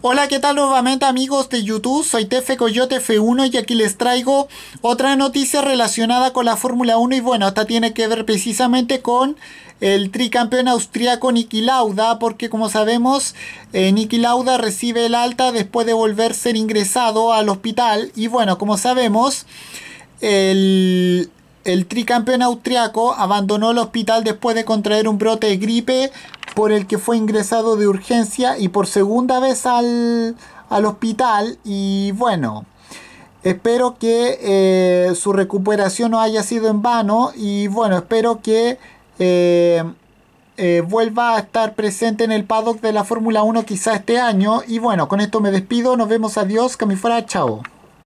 Hola, ¿qué tal nuevamente amigos de YouTube? Soy Tefe Coyote F1 y aquí les traigo otra noticia relacionada con la Fórmula 1 y bueno, esta tiene que ver precisamente con el tricampeón austriaco Niki Lauda porque como sabemos eh, Niki Lauda recibe el alta después de volver a ser ingresado al hospital y bueno, como sabemos el el tricampeón austriaco abandonó el hospital después de contraer un brote de gripe por el que fue ingresado de urgencia y por segunda vez al, al hospital y bueno, espero que eh, su recuperación no haya sido en vano y bueno, espero que eh, eh, vuelva a estar presente en el paddock de la Fórmula 1 quizá este año y bueno, con esto me despido, nos vemos, adiós, que me fuera, chao.